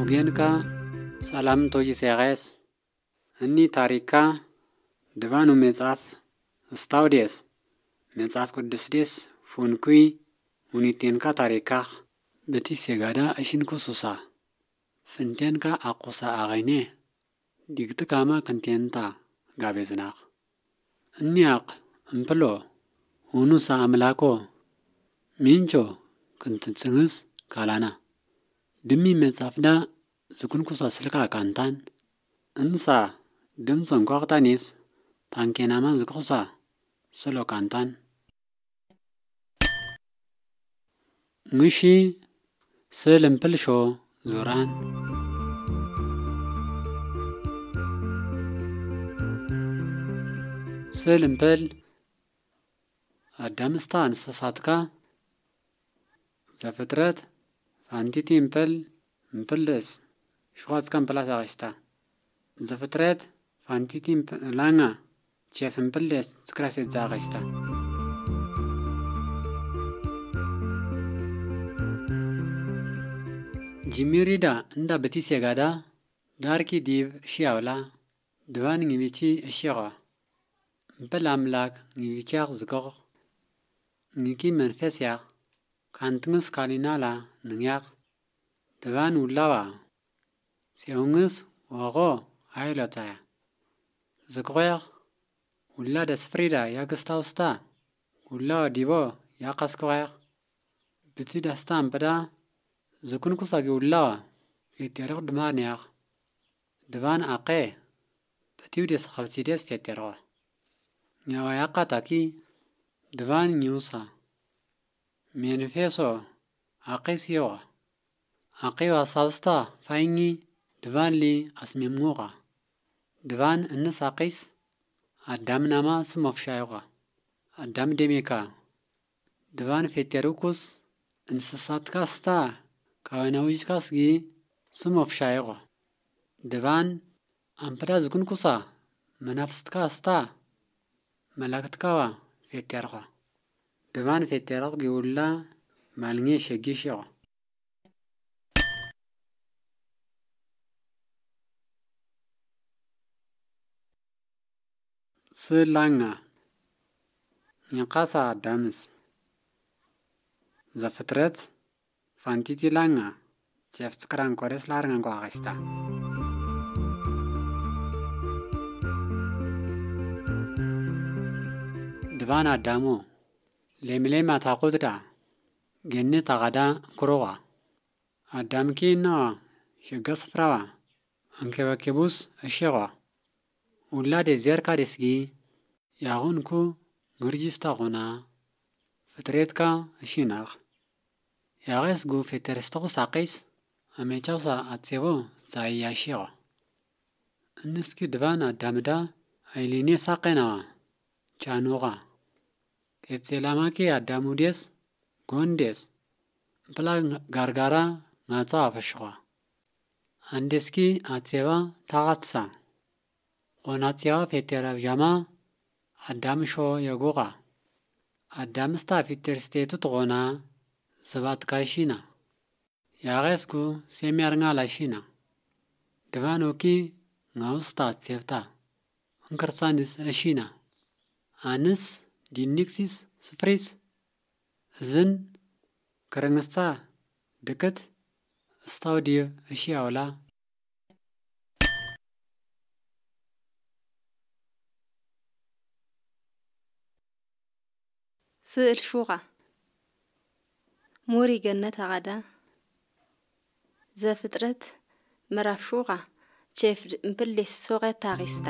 ኡጌንካ ሳላምቶ ይሴቀስ እኒ ታሪካ ድባኑ መጽሐፍ እስታው ዴስ መጽሐፍ ቅዱስ ዴስ ፉንኩ ውኒቴንካ ታሪካ በቲ ሴጋዳ እሽንኩ ሱሳ ፍንቴንካ ኣቁሳ ኣኸይኔ ዲግትካማ ካማ ክንቴንታ ጋቤዝናኽ እኒያቕ እምፕሎ ሁኑሳ ኣምላኮ ሚንቾ ክንትጽንስ ካላና ድሚ መጻፍዳ ዝኩንኩሶ ስልካ ካንታን እንሳ ድምፆን ኳቕታኔስ ታንኬናማ ዝክኽሳ ስሎ ካንታን ምሺ ስእል እምፕልሾ ዙራን ስእል እምፕል ኣዳምስታ እንስሳትካ ዘፍጥረት ኣንቲቲ ምፕል ምፕልስ ሽኳትስካ ምፕላስ ኣቂሽታ ዘፍትረት ፋንቲቲ ላና ቼፍ ምፕልስ ስክራሴት ዝኣቂሽታ ጅሚሪዳ እንዳ በቲ ሴጋዳ ዳርኪ ዲብ ሽያውላ ድባን ንግቢቺ እሽቆ ምበል ኣምላክ ንግቢቻኽ ዝገቕ ንጊ መንፈስያ ካንትንስ ካሊናላ ngiyak dhivaan ullavaa siyaungis uagho ayilotaaya zikugayak ullada sfrida ya kistawusta ullawa divo ya kaskugayak beti dhastaampada zikun kusagi ullavaa ee terig dhimaaniyak dhivaan aqe betiwde sqabzides fiat terigwa nyawa yaqa taki dhivaan nyuusa عقيسيوغا عقيوا سابستا فايني دفان لي أسميموغا دفان إنس عقيس أدام نما سموفشايوغا أدام ديميكا دفان فيتيروكوس እንስሳት ካስታ ካወናዊጅ ካስጊ ስሞፍሻይቆ ድባን ኣምፕዳዝ ጉንኩሳ መናፍስት ካስታ መላክትካዋ ፌቴርኾ ድባን ፌቴርቕ ጊውላ Mál ngéi shégi shégo. Sì lánga, ní qa sá dámis. Zafitrét, fantíti lánga, chéf tsikarán kore slár ngángu áxistá. Dvá ግን ተቀዳ እንኩሮዋ አዳምኪ እናዋ ሽገ ስፍራዋ እንክበኪቡስ እሽዋ ውላ ደዜርካ ደስጊ ያሁንኩ ግርጅስታኹና ፍጥሬትካ እሽናኽ ያቀስጉ ፌተርስተኹ ሳቀስ አሜቻውሳ አትሴቦ ዛያ ሽዋ እንስኪ ድባን አዳምዳ አይሊኔ ሳቀናዋ ቻኑቃ ቄጼላማኪ አዳሙ ጐንዴስ ብላ ጋርጋራ ናጻ ኣፈሽኾ ኣንዴስኪ ኣጼባ ታቓትሳ ቖናጼባ ፌቴራ ብዣማ ኣዳምሾ የጐቓ ኣዳምስታ ፊቴርስቴቱ ትኾና ሰባትካይሺና ያቐስኩ ሴምያርኛላሺና ድቫኖኪ ናውስታ ኣጼብታ እንክርሳንስ እሺና ኣንስ ዲኒክሲስ ስፍሪስ እዝን ከረንስታ ድቅት ስታውድዮ እሺ ኣውላ ስእል ሹቃ ሙሪ ገነት ኣቐዳ ዘፍጥረት ምዕራፍ ሹቃ ቼፍ ምፕሌስ ሶቐት ታቂስታ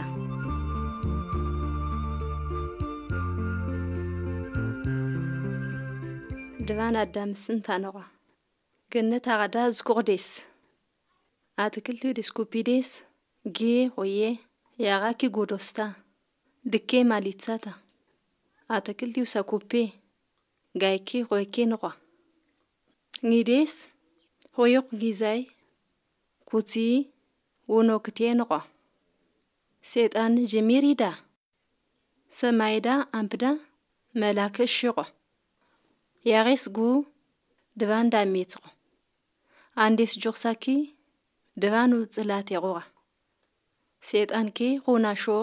ድባን ኣዳምስን ታነቋ ገነት ኣቐዳ ዝኩቕዴስ ኣትክልቲ ዲስኩፒዴስ ጌ ሆዬ ያቓኪ ጎዶስታ ድኬ ማሊትሳታ ኣትክልቲ ውሳኩፔ ጋይኬ ሆይኬ ንቋ ኒዴስ ሆዮቕ ጊዛይ ኩቲ ውኖክቴ ንቋ ሴጣን ጀሚሪዳ ሰማይዳ ኣምፕዳ መላከ ሽቆ ያሬስ ጉ ድባን ዳሜጽቆ አንዴስ ጆክሳኪ ድባኑ ጽላት የቆቃ ሴጣን ኬ ሾ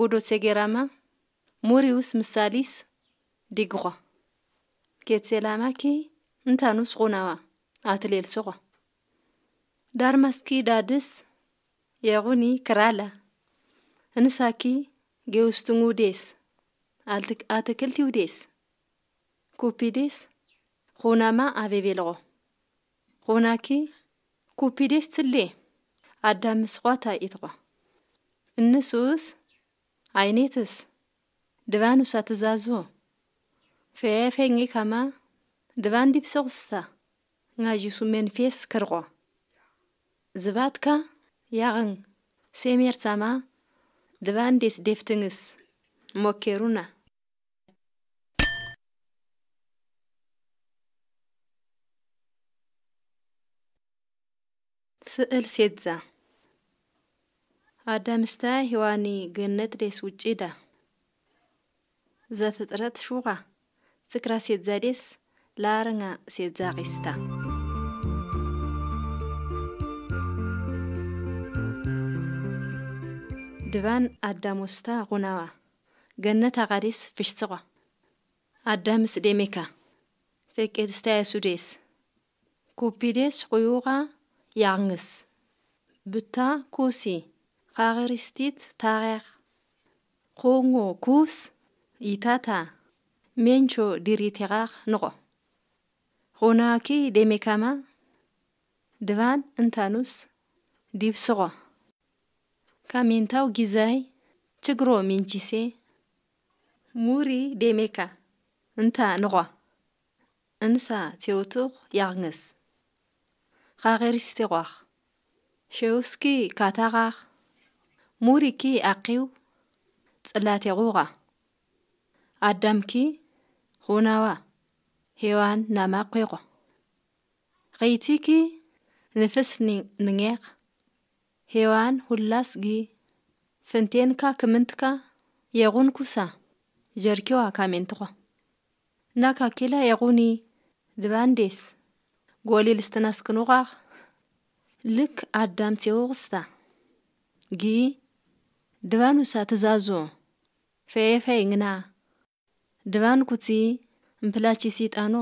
ጉዶ ሴጌራማ ሙሪውስ ምሳሊስ ዲግቆ ኬትሴላማ እንታኑስ ሆናዋ አትሌል ስቆ ዳርማስኪ ዳድስ የቁኒ ክራላ እንሳኪ ጌውስትን ዴስ አትክልቲ ውዴስ ኩፒዴስ ሆናማ አቤቤልቆ ሆናኪ ኩፒዴስ ትሌ ኣዳምስኳ ታኢትቆ እንሱስ ዓይኔትስ ድባኑሳ ትዛዝዎ ፈያፈኝ ከማ ድባን ዲብሰቁስታ ናጂሱ መንፌስ ክርቆ ዝባትካ ያቕን ሴሜርሳማ ድባንዴስ ዴፍትንስ ሞኬሩና ስዕል ሴዛ ኣዳምስታ ሂዋኒ ገነት ደስ ውጪ ዳ ዘፍጥረት ሹኻ ዝክራ ሴዛ ዴስ ላርና ሴዛ ቂስታ ድባን ኣዳሞስታ ቁናዋ ገነት ኣቓዴስ ፍሽስቋ ኣዳምስ ደስ ኩፒ ደስ ቁዩቓ яңыз. Бүта көсі, қағыристит тағыр. Қоңо көс, итата, менчо диритеғақ нұғы. демекама, qaqeristiquaq. Xeuski kataqaq. Muriki aqiw. Tzlatiquqa. Adamki hunawa. Hewan nama qiqa. Qitiki nifis ningeq. Hewan hullasgi. Fintenka kimintka yequnkusa. Jerkiwa kamintiqa. Naka kila yequni dibandes. ጎሊል ጎሊልስትናስክንቋቕ ልክ ኣዳም ፅዎ ቕስታ ጊ ድባኑሳ ትዛዞ ፈየፈይ ግና ድባን ኩቲ እምፕላቺ ሲጣኖ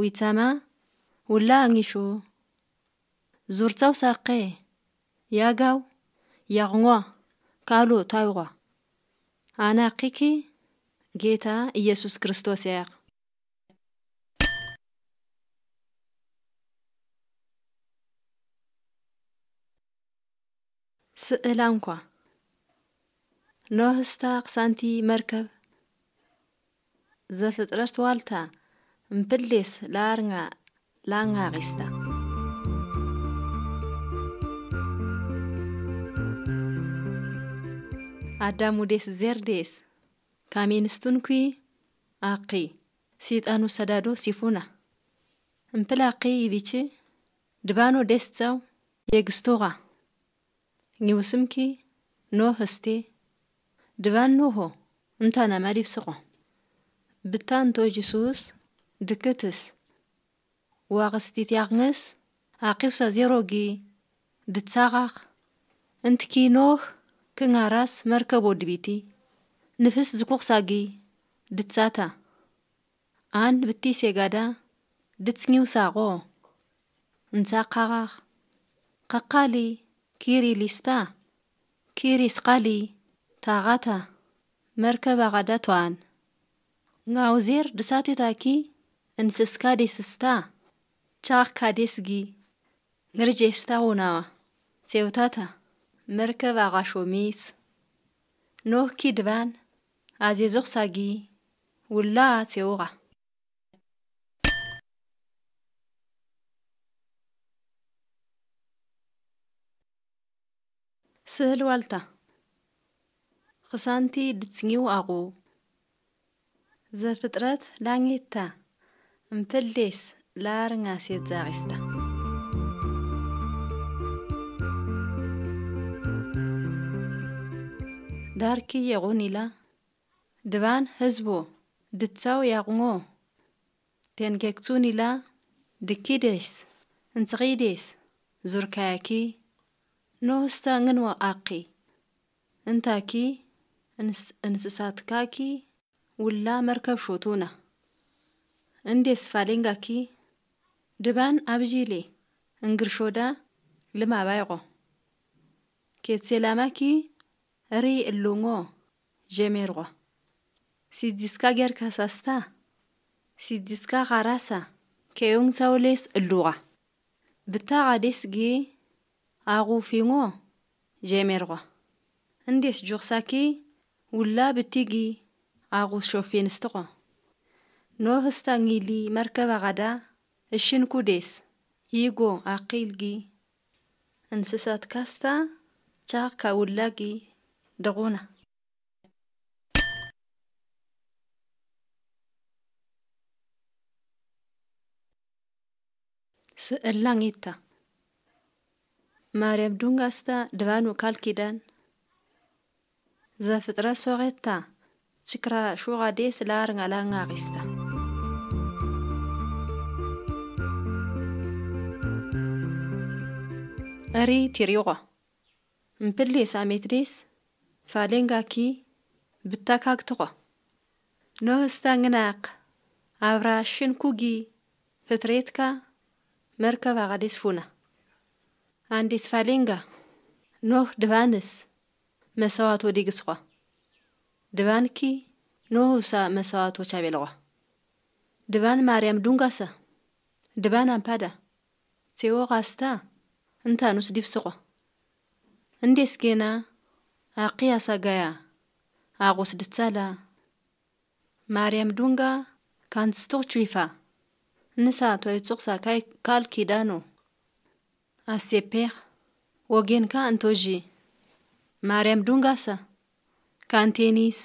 ዊታማ ውላ ኣንሹ ዙርታው ሳቀ ያጋው ያቕንዋ ካልኦ ታይቋ ኣናቂኪ ጌታ ኢየሱስ ክርስቶስ እያ ስእላ እንኳ ኖህስታ ቕሳንቲ መርከብ ዘፍጥረት ዋልታ እምፕሌስ ላርጋ ላንጋቒስታ ኣዳሙዴስ ዜርዴስ ኩ ኣኺ ሲጣኑ ሰዳዶ ሲፉና እምፕላኺ ይቢቺ ድባኖ ደስጸው የግስቶኻ ንውስምኪ ኖህ እስቴ ድባን ኖሆ እንታና ማዲ ብስቆ ብታንቶ ጂሱስ ድክትስ ዋቕስቲት ያቕንስ ኣቂብሳ ዜሮጊ ድትሳኻኽ እንትኪ ኖህ ክንጋራስ መርከቦ ድቢቲ ንፍስ ዝኩኽሳጊ ድትሳታ ኣን ብቲ ሴጋዳ ድትስኒው ሳቆ እንሳኻኻኽ ከቃሊ ኪሪሊስታ ኪሪስቃሊ ታዓታ መርከብ ኣቓዳትዋን ንኣውዜር ድሳቴታኪ እንስስካ ዴስስታ ቻኽካ ዴስጊ ንርጄስታ ውናዋ ሴውታታ መርከብ ኣቓሾሚት ኖህኪ ድባን ኣዜዞኽሳጊ ውላ ሴውቓ ስህል ዋልታ ክሳንቲ ድጽኚው ኣቑ ዘፍጥረት ላኝታ እምፍሌስ ላርንጋሴት ዛቒስታ ዳርኪ የቑን ኢላ ድባን ህዝቦ ድትሳው ያቑሞ ቴንጌክቱን ኢላ ድኪዴስ እንጽኺዴስ ዙርካያኪ ንወስተ ኖህስታንግን ወኣኺ እንታኪ እንስሳትካኪ ውላ መርከብ ሾቱና እንዴ ስፋሌንጋኪ ድባን ኣብዢሌ እንግርሾዳ ልማባይቆ ኬትሴላማኪ ሪ እሉሞ ጀሜርቆ ሲዲስካ ጌርካ ሳስታ ሲዲስካ ኻራሳ ከዮንግሳውሌስ እሉዋ ብታ ቓዴስ ጌ አጉፊንጎ ጄሜርዋ እንዴት ጆኽሳኪ ውላ ብቲጊ አጉስ ሾፌንስትቆ ኖህ ስታንጊሊ መርከብ አቓዳ እሽን ኩዴስ ይጎ አቂልጊ እንስሳት ካስታ ቻካ ውላጊ ደቑና ስእላ ይታ ማርያም ዱንጋስታ ድባኑ ካልኪዳን ዘፍጥረ ሶቄታ ችክራ ሹቃዴ ስላርንጋላንጋቂስታ እሪ ቲሪቋ ምፕሌስ አሜትዴስ ፋሌንጋኪ ብታካግትቋ ኖህስታንግናቅ ኣብራሽን ኩጊ ፍትሬትካ መርከብ ኣቓዴስ ፉና አንዲስ ፋሌንጋ ኖህ ድባንስ መሰዋቶ ዲግስኳ ድባንኪ ኖህ ብሳ መሰዋቶ ቻቤልኳ ድባን ማርያም ዱንጋሰ ድባን አምፓዳ ሴዎ ቃስታ እንታኑስ ዲብስቆ እንዴስ ጌና አቅያሳ ጋያ አቁስ ድትሳላ ማርያም ዱንጋ ካንስቶች ዊፋ ንሳ ቶይጹቅሳ ካልኪዳኖ a seper wogen ka antoji mariam dungasa kantenis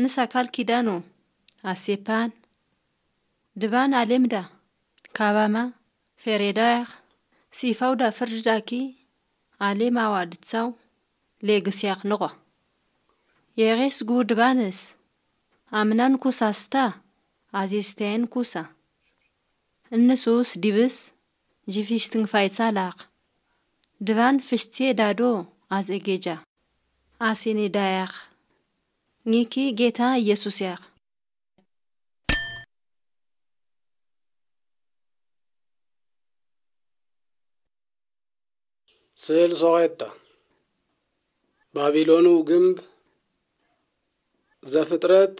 nisakal kidano a sepan ድባን አሌምዳ ካባማ ፌሬዳያኽ ሲፋውዳ ፍርድዳኪ አሌማዋ ድትሳው ሌግስያኽ ንቖ የሬስ ጉ ድባንስ አምናን ኩሳስታ አዜስተየን ኩሳ እንሱስ ዲብስ ጂፊሽትንፋይሳላቅ ድባን ፍሽቴ ዳዶ አዝእጌጃ ዳያኽ ኒኪ ጌታ ኢየሱስ ያኽ ስዕል ሶቄጣ ባቢሎኑ ግንብ ዘፍጥረት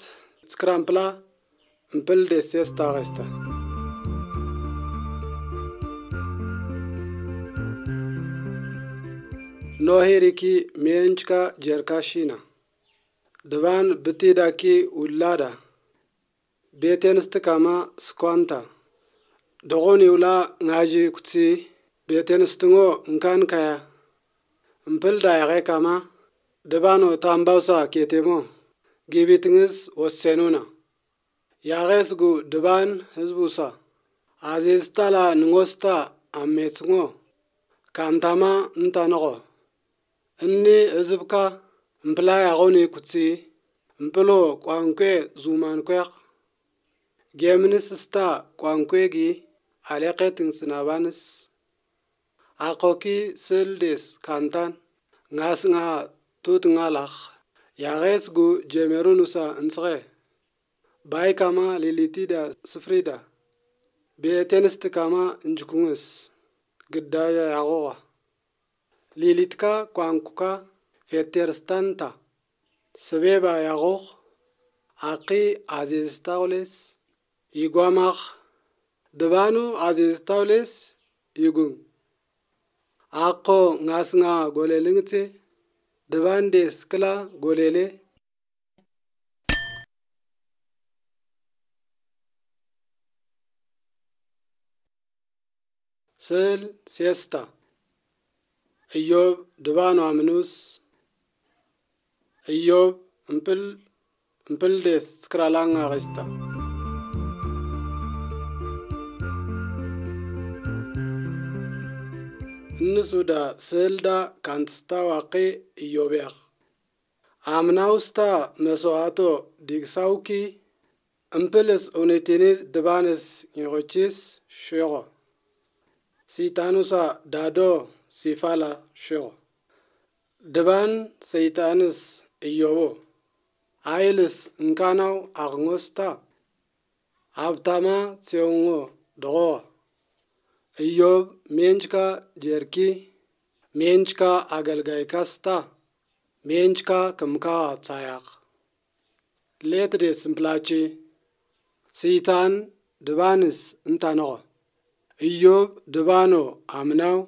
ስክራምፕላ እምፕል ዴሴስ ታቀስታ ኖሄሪኪ ሜንችካ ጀርካሺና ድባን ብቲዳኪ ውላዳ ቤቴንስትካማ ስኳንታ ደኾን ይውላ ናጂ ኩትሲ ቤቴንስትንዎ እንካን ካያ እምፕል ዳያኸ ካማ ድባኖ ታምባውሳ ኬቴሞ ጊቢትንስ ወሴኑና ያኸ ድባን ህዝቡሳ አዜዝታላ ንጎስታ አሜትስንዎ ካንታማ እንታ Ani zibka mpila ya gawne kutsi mpilo kwa nkwe zuman kwe. Gemini sista kwa nkwe gi aleke ting sinabanis. Ako ki sildis kantan ngas nga tut nga lakh. Ya ghez gu nusa kama sifrida. njikungis. ሊሊትካ ቋንኩካ ፌቴርስታንታ ስቤባ ያቆኽ ኣኺ ኣዜዝታውሌስ ይጓማኽ ድባኑ ኣዜዝታውሌስ ይጉም ኣኾ ŋስŋa ጐሌልŋቴ ድባንዴስ ክላ ጎሌሌ ስል ሴስታ ኢዮብ ድባኖ አምኑስ ኢዮብ ደስ ስክራላንጋ ኸስታ እንሱዳ ስልዳ ካንትስታ ዋቄ ኢዮብያኽ አምናውስታ መስዋዕቶ ዲግሳውኪ እምፕልስ እውነቴኔ ድባንስ ኝኾችስ ሽቆ siitaanusaa ዳዶ ሲፋላ shiro ድባን ሰይጣንስ እዮቦ አይልስ እንካናው አቅኖስታ ሀብታማ ሴውሞ ደቆዋ እዮብ ሜንችካ ጀርኪ ሜንችካ አገልጋይ ካስታ ሜንችካ ክምካ ጻያቅ ሌትዴ ስምፕላቺ ሲታን ድባንስ እንታነቆ ኢዮብ ድባኖ ኣምናው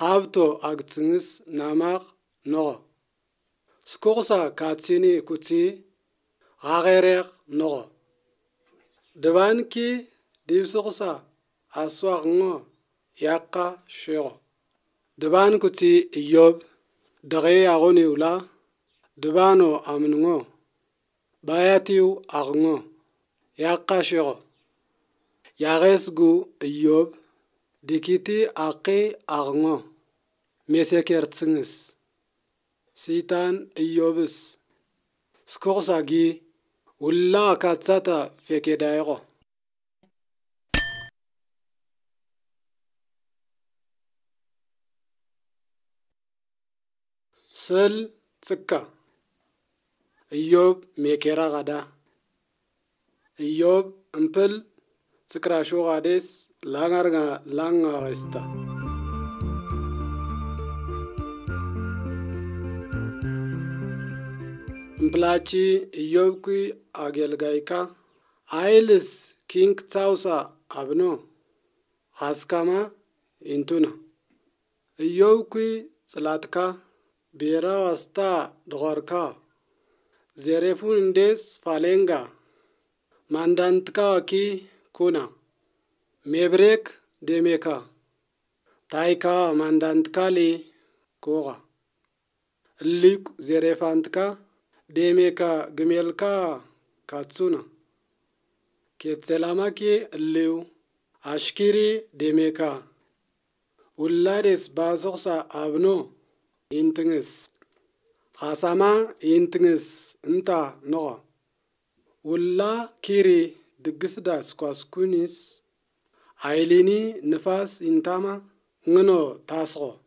ሃብቶ ኣግትንስ ናማቕ ነቖ ስኩቕሳ ካትሲኒ ኩቲ ኻኼሬቕ ነቖ ድባንኪ ዲብስቕሳ ኣስዋቕŋ ያቃ ሼቖ ድባን ኩቲ ኢዮብ ደኼ ኣኾኒውላ ድባኖ ኣምንŋ ባያቲው ኣቕŋ ያቃ ሼቖ ያቐስጉ ኢዮብ ዲኪቲ ኣቂ ኣቕሞ ሜሴኬር ትስንስ ሲታን ኢዮብስ ስኮቕሳጊ ውላ ካትሳታ ፌኬዳይቆ ስል ጽካ ኢዮብ ሜኬራ ቐዳ ኢዮብ እምፕል sikrashuqaadhees laangarqaista እምፕላቺ እዮብኩ አገልጋይካ አይልስ ኪንክ ታውሳ አብኖ ሃስካማ ኢንቱና እዮብኩ ጽላትካ ብሔራ ዋስታ ድኾርካ ዜሬፉን እንዴስ ፋሌንጋ ማንዳንትካ ወኪ ኩና ሜብሬክ ዴሜካ ታይካ ማንዳንትካሊ ኮኻ እሊቅ ዜሬፋንትካ ዴሜካ ግሜልካ ካትሱና ኬትሴላማኬ እልው አሽኪሪ ዴሜካ ውላዴስ ባሶኽሳ ኣብኖ ኢንትንስ ሃሳማ ኢንትንስ እንታ ንኾ ውላ ኪሪ Duk sida su kwasa intama nguno tasa go.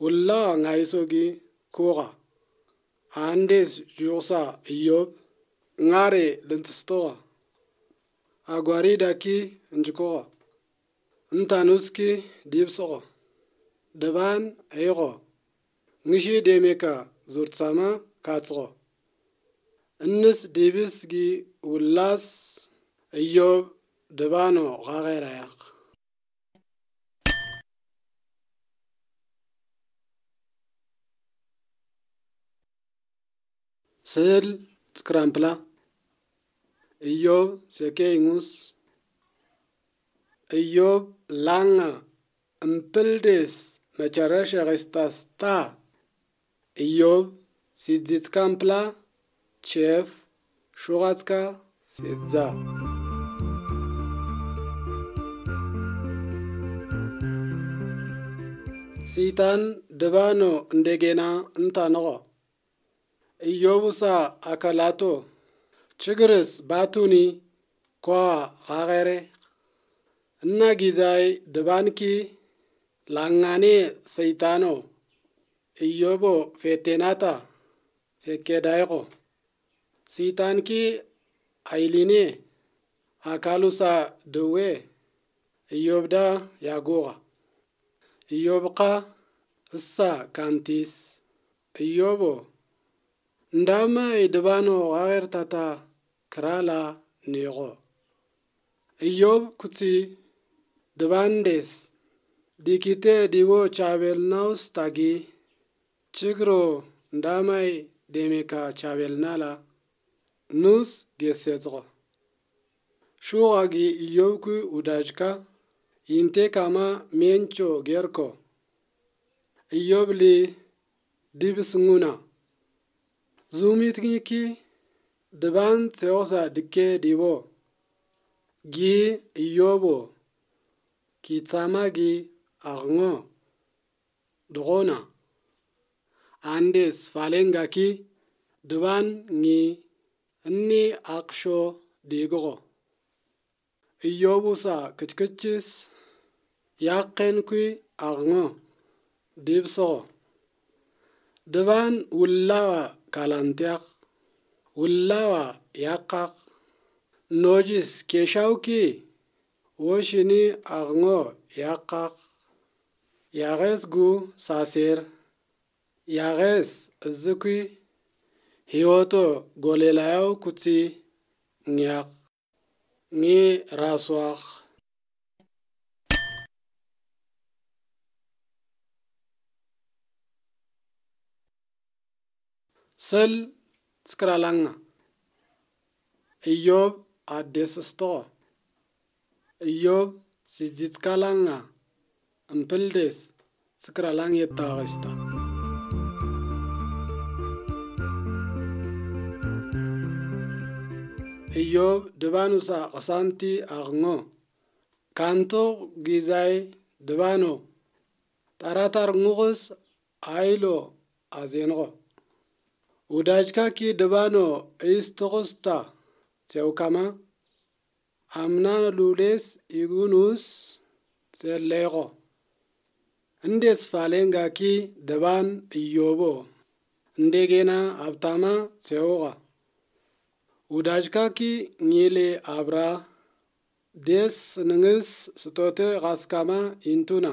Wulawa kora andes kowa. yo yau juksa yi Ngare, duk cista wa? Agwari daki, njikowa. Ntanuski, dibce ko. Dabban ai demeka Mishi dai me ka zortama ውላስ ኢዮብ ድባኖ ኻኸይራያኽ ስዕል ትክራምፕላ ኢዮብ ሴኬይሙስ ኢዮብ ላንጋ እምፕልዴስ መጨረሻ ሬስታስታ ኢዮብ ሲዚትካምፕላ ቼፍ Шугацка седза. ሲታን ድባኖ እንደጌና እንታነቆ ኢዮቡሳ አከላቶ ችግርስ ባቱኒ ኳ ኻኸሬ እና ጊዛይ ድባንኪ ላንጋኔ ሰይጣኖ ኢዮቦ ፌቴናታ ፌኬዳይቆ ሲታንኪ አይሊኔ አካሉሳ ድዌ ኢዮብዳ ያጎራ ኢዮብቃ እሳ ካንቲስ ኢዮቦ እንዳመ ይድባኖ ዋርታታ ክራላ ኒቆ እዮብ ኩቲ ድባንዴስ ዲኪቴ ዲቦ ቻቤልናውስ ታጊ ችግሮ እንዳማይ ዴሜካ ቻቤልናላ Nus gesetro. Shura gi iyo ku udajika, inteka ma mencho gerko. Iyo bli dibisunguna. Zumitngi ki, dvan tseosa dike divo. Gi iyo ki tsama gi agno. Drona. Andes falenga ki, dvan ngi, ni aqsho digogo. Iyobusa kichkichis yaqin kui aqngo dibsogo. Diban ullawa kalantiaq, ullawa yaqaq, nojis keshawki woshini aqngo yaqaq, yaqes gu sasir, zikui ሕይወቶ ጎሌላያው ኩቲ ኛቕ ኒ ራስዋኽ ሰል ስክራላንጋ እዮብ ኣዴስስቶ እዮብ ስጅትካላና እምፕልዴስ ስክራላን የታዋኺስታ ኢዮብ ድባኑሳ ቕሳንቲ ኣቕኖ ካንቶ ጊዛይ ድባኖ ጣራታርንቑስ ኣይሎ ኣዜንቖ ውዳጅካኪ ድባኖ ኢስትቑስታ ሴውካማ ኣምናን ሉሌስ ኢጉኑስ ጼለይቖ እንዴስ ፋሌንጋኪ ድባን እዮቦ እንዴ ጌና ኣብታማ ሴውቓ ውዳጅካኪ ኒሌ አብራ ዴስ ንግስ ስጦት ኻስካማ ይንቱና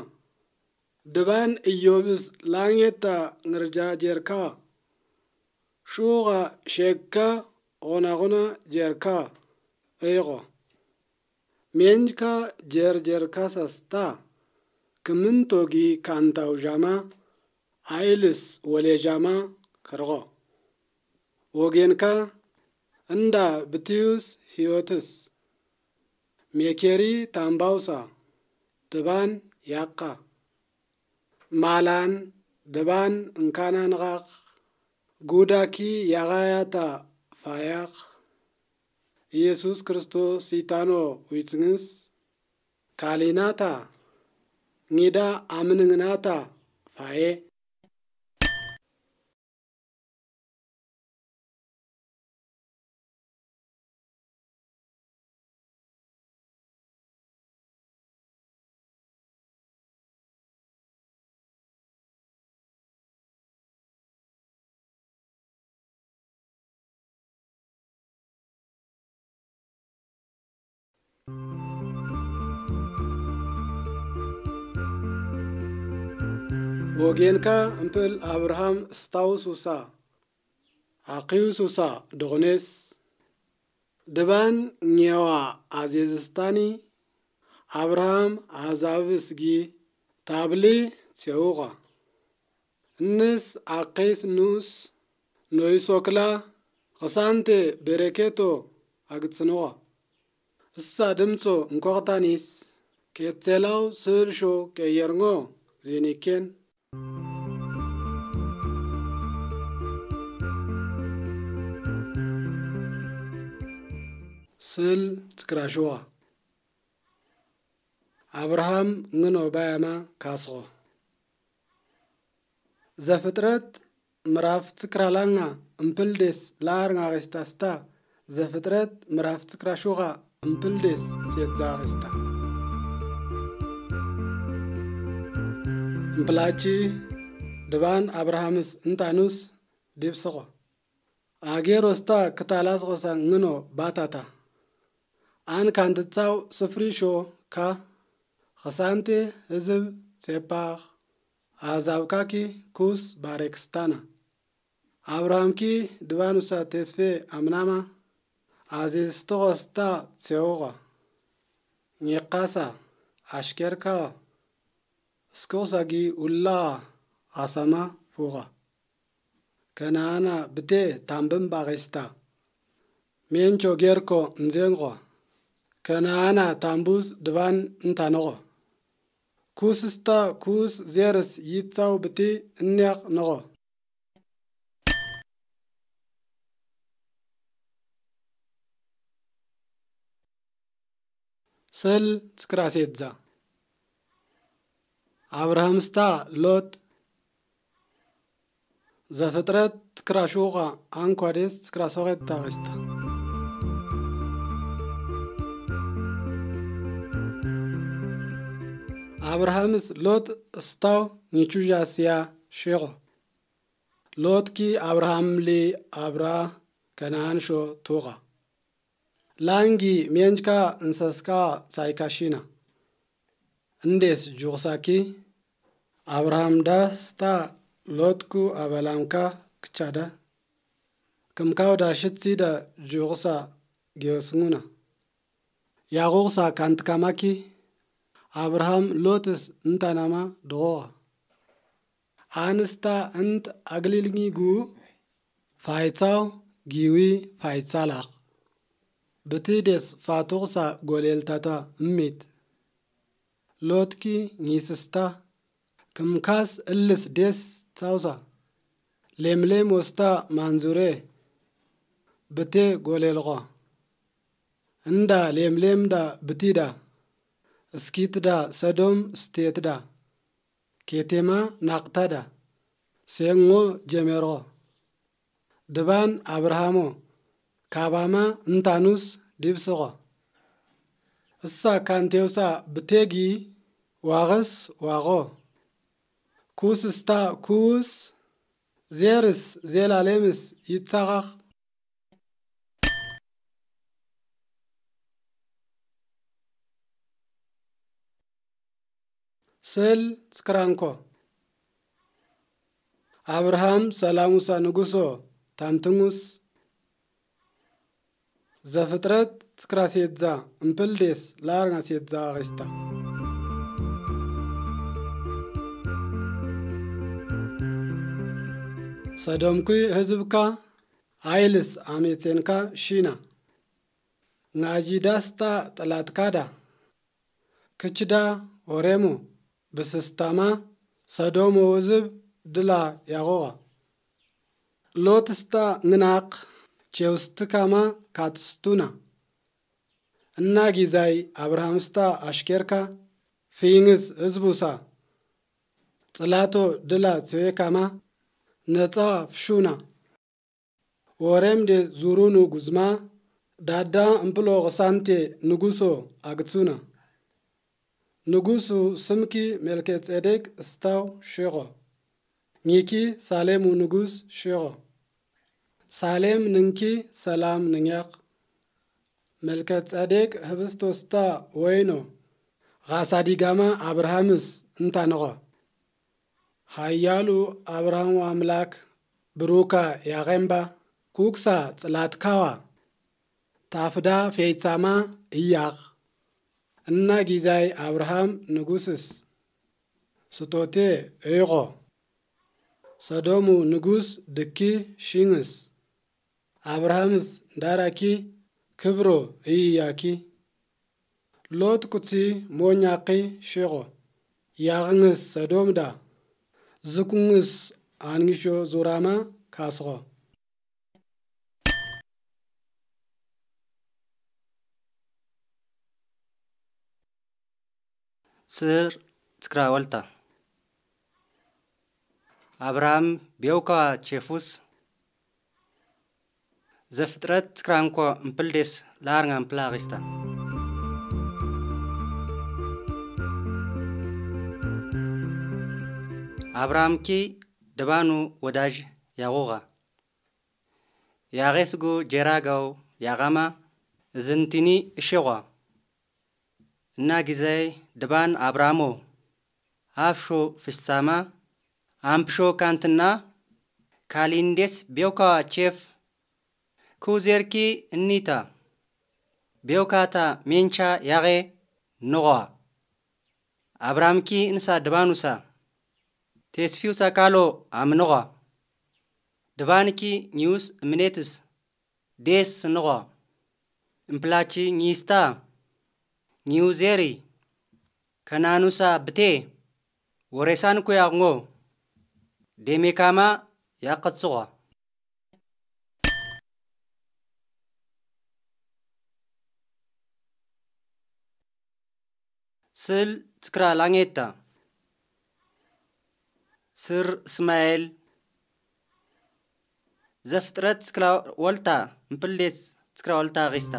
ድባን ኢዮብስ ላንጌታ ንርጃ ጀርካ ሹኻ ሼካ ኾናኾና ጀርካ ኤይቆ ሜንጅካ ጀርጀርካ ሰስታ ክምንቶጊ ካንታው ዣማ አይልስ ወሌ ዣማ ከርቆ ወጌንካ እንዳ ብትዩስ ሕይወትስ ሜኬሪ ታምባውሳ ድባን ያቃ ማላን ድባን እንካናንቃቅ ጉዳኪ ያቃያታ ፋያቅ ኢየሱስ ክርስቶስ ሲታኖ ዊጽንስ ካሊናታ ኒዳ አምንግናታ ፋዬ ጌንካ እምፕል ኣብርሃም ስታውሱሳ ኣኺዩሱሳ ድኾኔስ ድባን ኛዋ ኣዜዝስታኒ ኣብርሃም ኣዛብስጊ ታብሊ ሴውኻ እንስ ኣኼስ ንኡስ ኖይሶክላ ኽሳንቴ ቤሬኬቶ ኣግጽንዋ እሳ ድምጾ እንኰኽታኒስ ኬትሴላው ስርሾ ቄየርንጎ ዜኒኬን ስዕል ጽቅራሽዋ ኣብርሃም ንኖባያማ ካሶ ዘፍጥረት ምዕራፍ ጽቅራላንጋ እምፕልዴስ ቅስታስታ ዘፍጥረት ምዕራፍ ጽቅራሽዋ እምፕልዴስ ዛቅስታ እምፕላቺ ድባን አብርሃምስ እንታኑስ ዲብስቆ አጌሮስታ ክታላስቆሳ ንኖ ባታታ ኣን ካንትጻው ስፍሪ ሾ ካ ኸሳንቴ ህዝብ ሴፓኽ ኣዛብካኪ ኩስ ባሬክስታና ኣብርሃምኪ ድባኑሳ ቴስፌ ኣምናማ ኣዚዝተቖስታ ሴውቖ ኒኻሳ ኣሽኬርካ Skosagi ulla asama fuga. Kena ana bete tambem bagaista. Mencho gerko nzengo. Kena ana tambuz dvan nta nogo. Kusista kus zeres yitzao bete inyak nogo. Sel tsikrasidza. ኣብርሃምስታ ሎጥ ዘፍጥረት ትክራሹኻ አንኳዴስ ትክራሶኸት ታኸስታ አብርሃምስ ሎጥ እስታው ንቹዣስያ ሼቆ ሎጥኪ አብርሃም ሊ ኣብራ ከነኣንሾ ቱኻ ላንጊ ሜንጅካ እንሰስካ ሳይካሺና እንዴስ ጁኽሳኪ አብርሃም ዳስታ ሎትኩ አበላምካ ክቻደ ከምካው ዳሽት ሲደ ጁቕሳ ጌዮስሙና ያቑቕሳ ካንትካማኪ አብርሃም ሎትስ እንታናማ ድቖዋ ኣንስታ እንት ኣግሊልኒ ጉ ፋይጻው ጊዊ ፋይጻላኽ ብቲ ደስ ፋቱቕሳ ጐሌልታታ እሚት ሎትኪ ኒስስታ Kimkaas illis dees tausa. Leemleem wostaa maanzuree bitee goleelqa. Nda leemleemda bitida. Iskiitida sadoom steetida. Keetemaa naaqtada. Seeng'o jemerqa. Dibaan abrahamo. Kaabamaa ntaanus dibsiqa. Issa kaanteewsa biteegii waaqis waaqo. ኩስስታ ኩስ ዜርስ ዜላሌምስ ይትሳኻኽ ስል ስክራንኮ ኣብርሃም ሰላሙሳ ንጉሶ ታምትሙስ ዘፍጥረት ስክራሴትዛ እምፕልዴስ ላርናሴትዛ ኸስታ ሰዶምኩይ ህዝብካ አይልስ አሜፄንካ ሺና ናጂዳስታ ጥላትካዳ ክችዳ ኦሬሞ ብስስታማ ሰዶሞ ውዝብ ድላ ያቆቀ ሎትስታ ንናቅ ቼውስትካማ ካትስቱና እና ጊዛይ አብርሃምስታ አሽኬርካ ፊንግስ ህዝቡሳ ጽላቶ ድላ ስዌካማ! ነጻ ፍሹና ወሬምዴ ዙሩኑ ጉዝማ ዳዳ እምፕሎ ቅሳንቴ ንጉሶ አግቱና! ንጉሱ ስምኪ መልከ ጼዴቅ እስታው ሽቆ ኒኪ ሳሌሙ ንጉስ ሽቆ ሳሌም ንንኪ ሰላም ንኛቕ መልከ ጸዴቅ ህብስቶስታ ወይኖ ቃሳዲጋማ አብርሃምስ እንታንቖ ሃያሉ አብርሃም አምላክ ብሩካ ያቀምባ ኩክሳ ጽላትካዋ ታፍዳ ፌይጻማ እያኽ እና ጊዛይ አብርሃም ንጉስስ ስቶቴ እይቆ ሰዶሙ ንጉስ ድኪ ሽንስ አብርሃምስ ዳራኪ ክብሮ እይያኪ ሎት ኩሲ ሞኛኪ ሽቆ ያቅንስ ሰዶምዳ ዝኩንስ አንግሾ ዙራማ ካስኾ ስር ትክራ ወልታ ኣብርሃም ቤውካ ቼፉስ ዘፍጥረት ትክራንኮ እምፕልዴስ ላርንጋ እምፕላኺስታ አብርሃምኬ ድባኑ ወዳጅ ያቆቃ ያኼስጎ ጀራጋው ያቀማ እዝንቲኒ እሽቋ እና ጊዜይ ድባን አብርሃሞ አፍሾ ፍሳማ አምፕሾ ካንትና ካሊንዴስ ቤውካ ቼፍ ኩዜርኪ እኒታ ቤውካታ ሜንቻ ያቄ ንቋ አብርሃምኪ እንሳ ድባኑሳ ቴስፊው ጸካሎ አምንኳ ድባንኪ ኒውስ እምኔትስ ዴስ ስንኳ እምፕላቺ ኒስታ ኒውዜሪ ከናኑሳ ብቴ ወሬሳንኩ ያቅሞ ዴሜካማ ያቀጽኳ ስል ትክራ ላኘታ ስር እስማኤል ዘፍጥረት ስክራ ወልታ ምፕሌት ስክራ ወልታ ኺስታ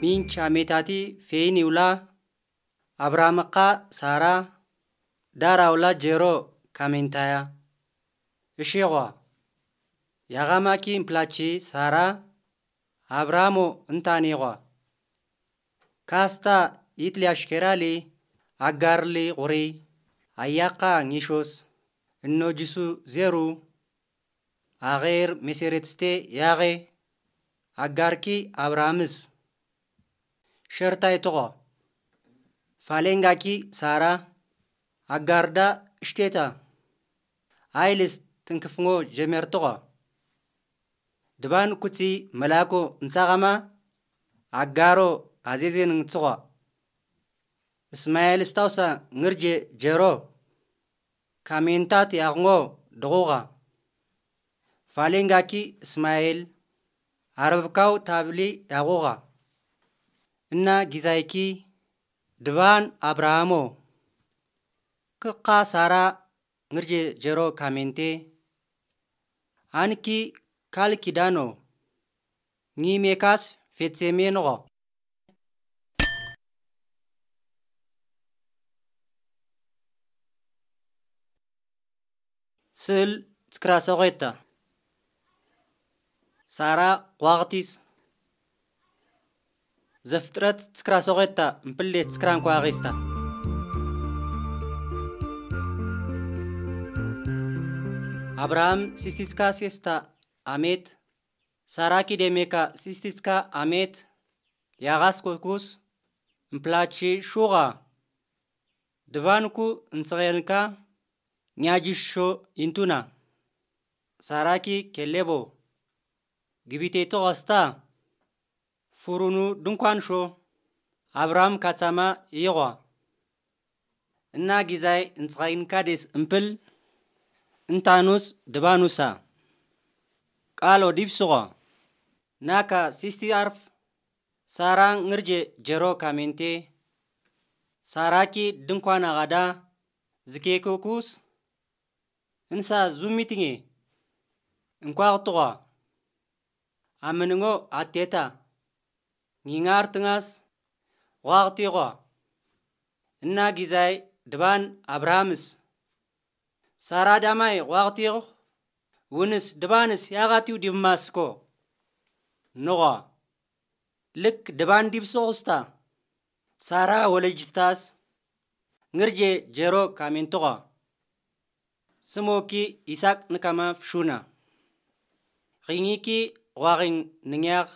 ሚንቻ ሜታቲ ፌይን ይውላ አብራመካ ሳራ ዳራ ውላ ጄሮ ካሜንታያ እሺቋ ያጋማኪ ምፕላቺ ሳራ አብራሞ እንታኔቋ ካስታ ኢትሊ አሽኬራሊ አጋርሊ ቁሪ አያቃ ኒሾስ እኖ ዜሩ አቄር ሜሴሬትስቴ ያቄ አጋርኪ አብርሃምስ ሸርታይ ትቆ ፋሌንጋኪ ሳራ አጋርዳ እሽቴታ አይልስ ትንክፍንጎ ጀሜር ድባን ኩቲ መላኮ እንጻቀማ አጋሮ азизинің цұға. Исмаил стауса ngirje жеро. Каментат ағыңо дұғуға. Фалингаки Исмаил Арабкау табли ағуға. Инна гизайки дыван Абраамо. Кыққа сара ngirje жеро kaminti. Анки калкидано. Нимекас фетсеменуға. сіл цкраса қойта. Сара қуағытис. Зәфтрат цкраса қойта, мпілле цкран қуағыста. Абрам систицка сеста амет. Сара кидемека систицка амет. Яғас көкус. Мплачи шуға. Дыванку нцғернка. ኛጅሾ ይንቱና ሳራኪ ኬሌቦ ግቢቴቶ ኸስታ ፉሩኑ ድንኳንሾ አብርሃም ካሳማ ይኸዋ እና ጊዛይ እንጽኸይንካዴስ እምፕል እንታኑስ ድባኑሳ ቃሎ ዲብስኾ ናካ ሲስቲ አርፍ ሳራ ንርጄ ጀሮ ካሜንቴ ሳራኪ ድንኳና ኻዳ ዝኬኩኩስ እንሳ ዙም ሚቲንጌ እንኳቅ ጥቋ አምንጎ አቴታ ኒንጋር ትንጋስ ዋቅቲቋ እና ጊዛይ ድባን አብርሃምስ ሳራ ዳማይ ዋቅቲቁ ውንስ ድባንስ ያቃቲው ዲብማስኮ ንቋ ልክ ድባን ዲብሶቁስታ ሳራ ወለጅታስ ንርጄ ጀሮ ካሜንትቋ Smoki isak nakamaaf shuna. Ringiki waring ningyar.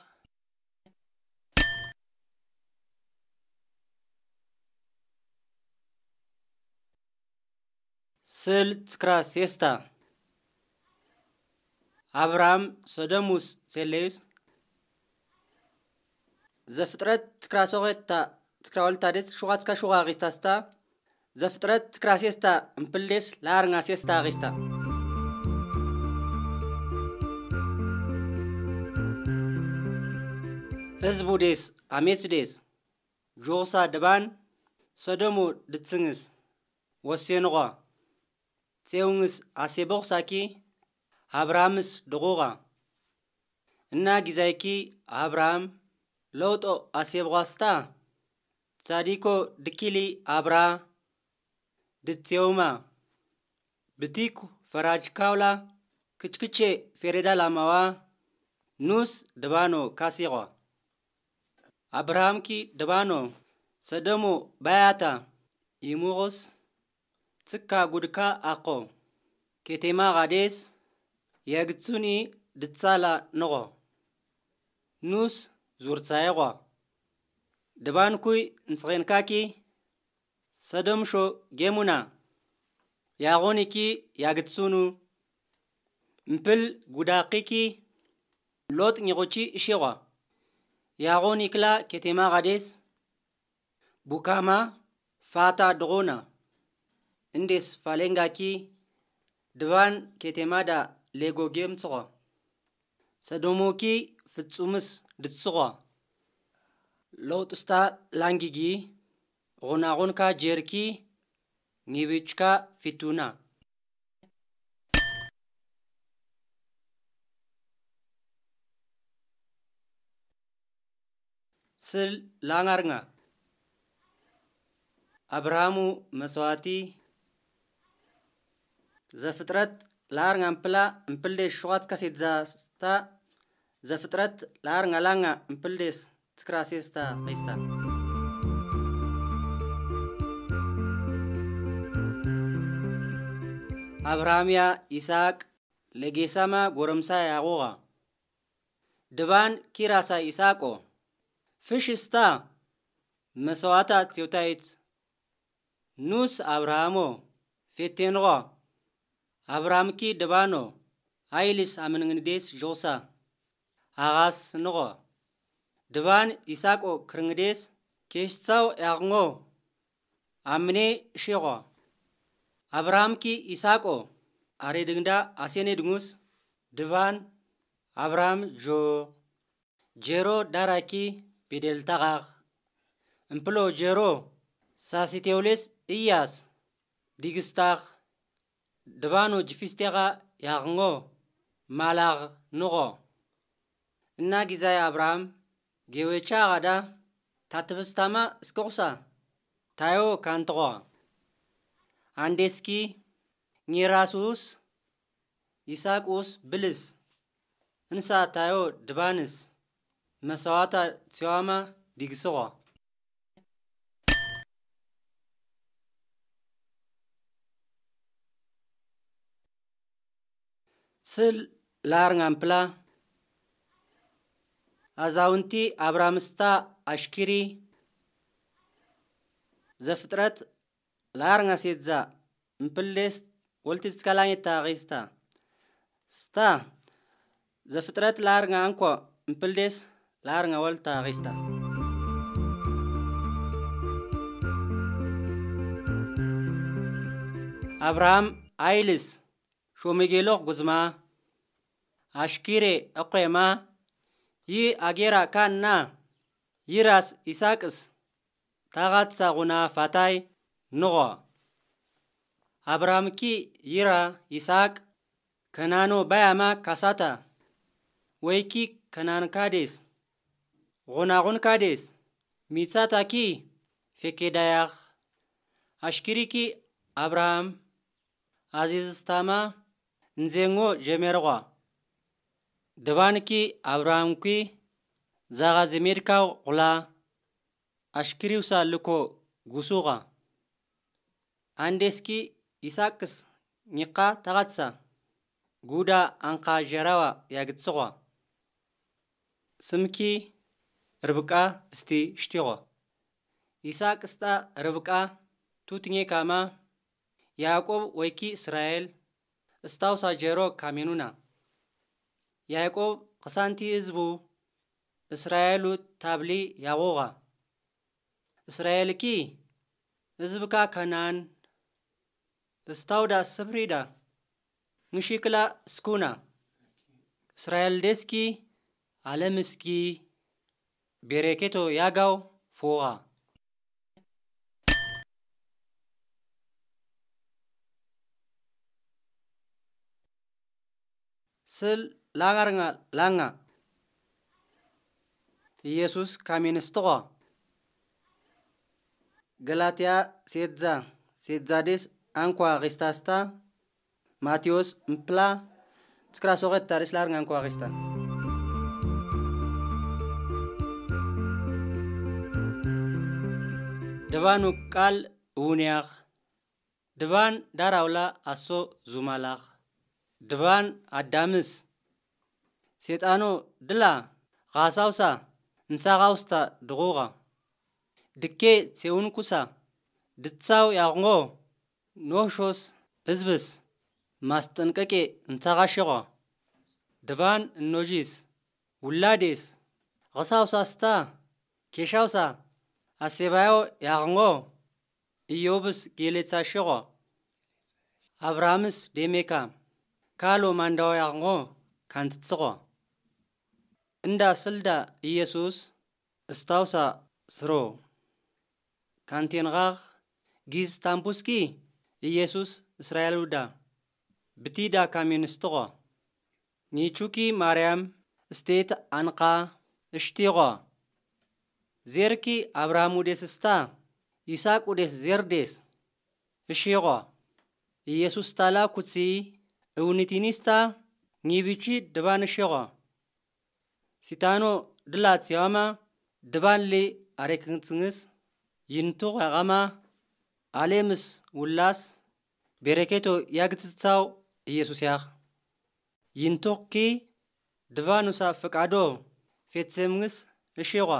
ስል ትክራ ሴስታ አብርሃም ሶዶሙስ ሴሌዩስ ዘፍጥረት ትክራ ሶኼታ ትክራ ወልታዴት ሹኻትካ ሹኻ ኺስታስታ ዘፍጥረት ትክራሴስታ እምፕሌስ ለአርናሴስታ ሬስታ ህዝቡ ዴስ አሜት ዴስ ጆሳ ድባን ሰዶሞ ድትስንስ ወሴንቋ ጼውንስ አሴቦኽ ሳኪ አብርሃምስ ድቑቓ እና ጊዛይኪ አብርሃም ለውጦ አሴብኳስታ ጻዲኮ ድኪሊ አብርሃ ditseoma bitik farajkawla kichkiche feredalamawa nus debano kasiqa abrahamki debano sedemo bayata imuqos tsika gudka aqo ketema qades yagtsuni ditsala noqo nus zurtsayqa debankuy nsqenkaki ሰደምሾ ጌሙና ያጎኒኪ ያግትሱኑ ምፕል ጉዳቂኪ ሎጥ ኒቆቺ እሺቋ ያጎኒክላ ኬቴማ ቃዴስ ቡካማ ፋታ ድቆና እንዴስ ፋሌንጋኪ ድባን ኬቴማዳ ሌጎ ጌምጽቆ ሰዶሞኪ ፍጹምስ ድጽቆ ለውጡስታ ላንጊጊ Ronarronka jerki Ngibichka fituna. ስል ላንጋርንጋ አብርሃሙ መስዋዕቲ ዘፍጥረት ላርንጋ እምፕላ እምፕልዴስ ሸዋት ከሴትዛስታ ዘፍጥረት ላርንጋ ላንጋ እምፕልዴስ ትክራሴስታ ኸይስታ አብርሃምያ ይስሐቅ ለጌሳማ ጎረምሳ ያቆዋ ድባን ኪራሳ ይስሐቆ ፍሽስታ መሰዋታ ሴውታይት ኑስ አብርሃሞ ፌቴንቆ አብርሃምኪ ድባኖ አይልስ አምንግንዴስ ዦሳ ሃጋስ ንቆ ድባን ይስሐቆ ክርንግዴስ ኬስታው ያቅሞ አምኔ ሺቆ አብርሃምኪ ኢሳቆ አሬ ድግንዳ አሴኔ ድሙስ ድባን አብርሃም ጆ ጀሮ ዳራኪ ቤደልታቃቅ እምፕሎ ጀሮ ሳሲቴውሌስ እያስ ዲግስታኽ ድባኖ ጅፊስቴኻ ያኽንጎ ማላኽ ንቆ እና ጊዛይ አብርሃም ጌዌቻ ቃዳ ታትብስታማ እስከ ቁሳ ታዮ ካንትቆ አንዴስኪ ኒራሱስ ይሳቁስ ብልስ ታዮ ድባንስ መሰዋታ ሲዋማ ቢግስዋ ስል ላርንጋምፕላ አዛውንቲ አብራምስታ አሽኪሪ ዘፍጥረት لارنګه سیدزا مپلست ولتس کلانې تاغیستا ستا زه فطرت لارنګه انکو مپلس لارنګه ول تاغیستا ابراهام آیلس شومیګیلوغ گزما اشکیره اقیما یی اگیرا کان نا یراس ایساکس تاغات ساغونا فاتای ንቆ አብርሃምኪ ይራ ይስሐቅ ከናኖ ባያማ ካሳታ ወይኪ ከናን ካዴስ ጎናጎን ካዴስ ሚጻታኪ ፌኬዳያኽ አሽኪሪኪ አብርሃም አዚዝስታማ እንዜንጎ ጀሜርኳ ድባንኪ አብርሃምኪ ዛኻ ዜሜድካው ቁላ አሽክሪውሳ ልኮ ጉሱቃ አንዴስኪ ይሳቅስ ኒቃ ተቀትሳ ጉዳ አንካ ጀራዋ ያግጽኾ ስምኪ ርብቃ እስቲ ሽቲቆ ይሳቅስጣ ርብቃ ቱትኜ ካማ ያዕቆብ ወይኪ እስራኤል እስታውሳ ጀሮ ካሜኑና ያዕቆብ ክሳንቲ ህዝቡ እስራኤሉ ታብሊ እስራኤል እስራኤልኪ ህዝብካ ከናን ስታውዳ ስፍሪዳ ንሽክላ ስኩና እስራኤል ደስኪ አለምስኪ ቤሬኬቶ ያጋው ፎዋ ስል ላጋርጋ ላጋ ኢየሱስ ካሜንስትቆ ገላትያ ሴትዛ ሴትዛዴስ ankoo aqistaasta maatiyos mplaa tsikiraasoqettar islaarng ankoo aqista dabaanuk qaal uuniyaaq dabaan daarawla aሶ ዙማላኽ dabaan ኣዳምስ ሴጣኖ ድላ ኻሳውሳ እንሳኻውስታ ድቑቓ ድኬ ሴውንኩሳ ድትሳው ያቕንጎ ኖሾስ እዝብስ ማስጠንቀቄ እንተቓሽቖ ድቫን እኖጂስ ውላዴስ ቕሳውሳስታ ኬሻውሳ ኣሴባዮ ያቕንጎ ኢዮብስ ጌሌትሳሽቖ ኣብርሃምስ ዴሜካ ካሎ ማንዳዎ ያቕንጎ ካንትትስቖ እንዳ ስልዳ ኢየሱስ እስታውሳ ስሮ ካንቴንኻኽ ጊዝ ታምፑስኪ ኢየሱስ እስራኤል ውዳ ብቲዳ ካሚንስትቆ ኒቹኪ ማርያም እስቴት አንቃ እሽቲቆ ዜርኪ አብርሃም እስታ ይስቅ ውዴስ ዜርዴስ እሺቆ ኢየሱስ ታላ ኩሲ እውኒቲኒስታ ኒቢቺ ድባን እሺቆ ሲታኖ ድላ ድላት ድባን ሊ አሬክንትንስ ይንቱ ቀቀማ አሌምስ ውላስ ቤሬኬቶ ያግትትሳው ኢየሱስ ያህ ይንቶኪ ድቫኑሳ ፈቃዶ ፌትሴምግስ እሺቋ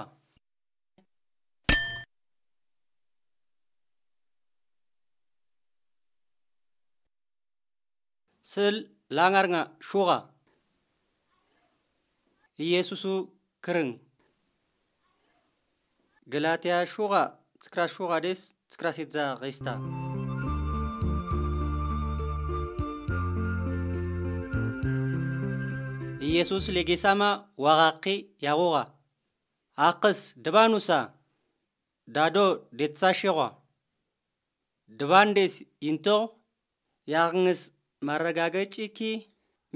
ስል ላንጋርንጋ ሹኻ ኢየሱሱ ክርን ገላትያ ሹኻ ትክራ ሹኻ ዴስ скрасит за Христа. ኢየሱስ ሌጌሳማ ዋቃቂ ያቆቃ ኣቅስ ድባኑሳ ዳዶ ዴትሳሸቋ ድባንዴስ ይንቶ ያቅንስ ማረጋገጪኪ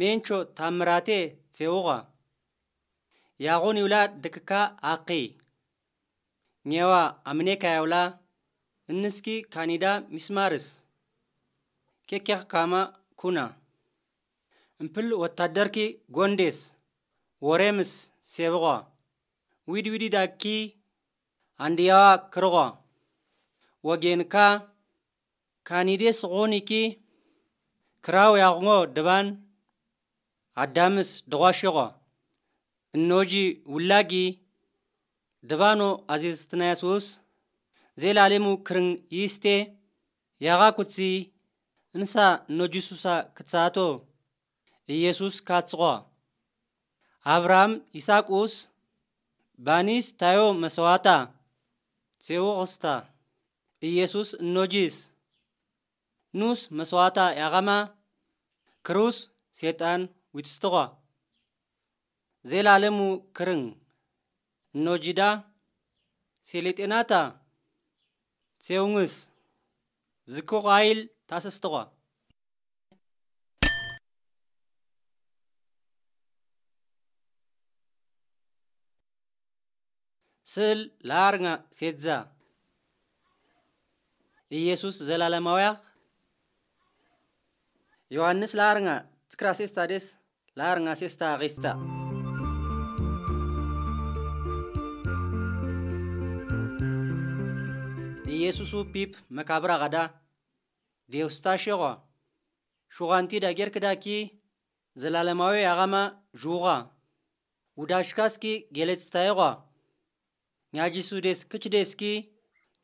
ሜንቾ ታምራቴ ሴውቋ ያቁን ይውላ ድክካ ኣቂ ኘዋ ኣምኔካ ያውላ እንስኪ ካኒዳ ሚስማርስ ኬኬኽ ካማ ኩና እምፕል ወታደርኪ ጎንዴስ ወሬምስ ሴብቆ ዊድ ዳኪ አንድያዋ ክርቆ ወጌንካ ካኒዴስ ቁኒኪ ክራው ያቁሞ ድባን አዳምስ ድቆሽቆ እኖጂ ውላጊ ድባኖ አዚዝ ትናያስ ዘላለሙ ክርን ይስቴ ያኻ ኩትሲ እንሳ ኖጂሱሳ ክትሳቶ ኢየሱስ ካጽኾ ኣብርሃም ይሳቁስ ባኒስ ታዮ መሰዋታ ሴውቕስታ ኢየሱስ እኖጂስ ኑስ መስዋታ ያኸማ ክሩስ ሴጣን ዊትስትኾ ዘላለሙ ክርን እኖጂዳ ሴሌጤናታ сеуіңіз зікоқ айыл тасыстыға ስል ላርኛ ሴዛ ኢየሱስ ዘላለማውያኽ дес, ларыңа сеста ኢየሱሱ ፒፕ መቃብራ ቀዳ ዴውስታ ሼቆ ሹኻንቲ ዳጌር ክዳኪ ዘላለማዊ ያቀማ ዡኻ ውዳሽካስኪ ጌለጽታይቋ ኛጂሱ ክች ዴስኪ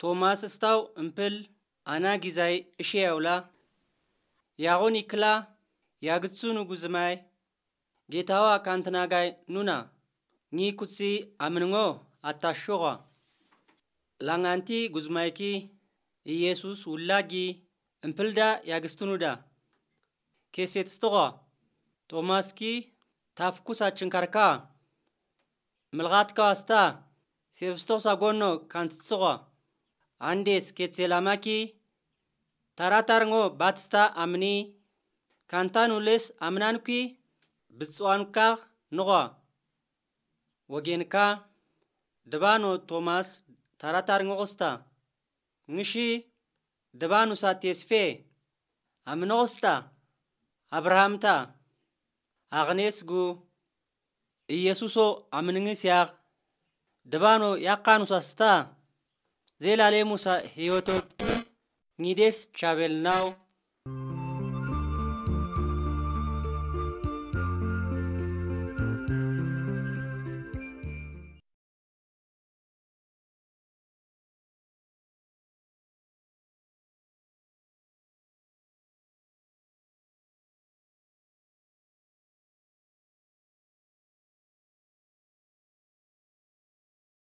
ቶማስ እስታው እምፕል አና ጊዛይ እሼ ያውላ ያኹን ይክላ ያግጹ ንጉዝማይ ጌታዋ ካንትናጋይ ኑና ኒ ኩሲ አምንጎ አታሾኻ ላንቲ ጉዝማይኪ ኢየሱስ ውላጊ እምፕልዳ ያግስትኑዳ ኬሴት ስትኾ ቶማስኪ ታፍኩሳ ችንካርካ ምልኻትካ ዋስታ ሴብስቶኽሳ ጐኖ ካንትትስኾ ኣንዴስ ኬትሴላማኪ ታራታርንጎ ባትስታ ኣምኒ ካንታኑሌስ ኣምናንኩ ብጽዋንካ ንኾ ወጌንካ ድባኖ ቶማስ ታራታር ንቆስታ ንሺ ደባኑ ሳቴስፌ አምነቆስታ አብርሃምታ አግኔስጉ ኢየሱሶ አምንንስያቅ ደባኖ ያቃኑሳስታ ዜላሌ ሙሳ ሕይወቶት ኒዴስ ቻቤልናው